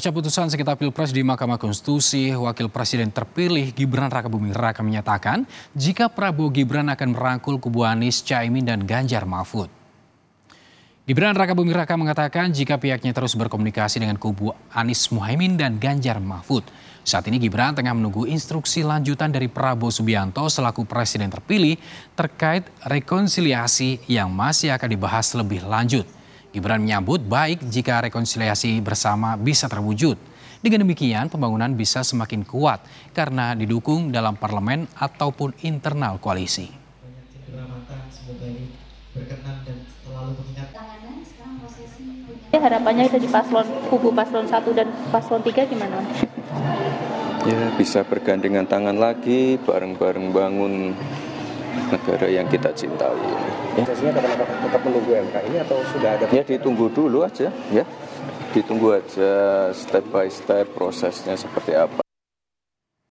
Pasca putusan sekitar Pilpres di Mahkamah Konstitusi, Wakil Presiden terpilih Gibran Raka Buming Raka menyatakan jika Prabowo Gibran akan merangkul kubu Anies, Caimin, dan Ganjar Mahfud. Gibran Raka Buming Raka mengatakan jika pihaknya terus berkomunikasi dengan kubu Anies Muhaimin dan Ganjar Mahfud. Saat ini Gibran tengah menunggu instruksi lanjutan dari Prabowo Subianto selaku presiden terpilih terkait rekonsiliasi yang masih akan dibahas lebih lanjut. Gibran menyambut baik jika rekonsiliasi bersama bisa terwujud. Dengan demikian, pembangunan bisa semakin kuat karena didukung dalam parlemen ataupun internal koalisi. Ya, harapannya di paslon kubu paslon 1 dan paslon 3 gimana? Ya, bisa bergandengan tangan lagi, bareng-bareng bangun negara yang kita cintai. Ya. Prosesnya tetap menunggu MK ini atau sudah ada? Ya ditunggu dulu aja, ya. Ditunggu aja step by step prosesnya seperti apa.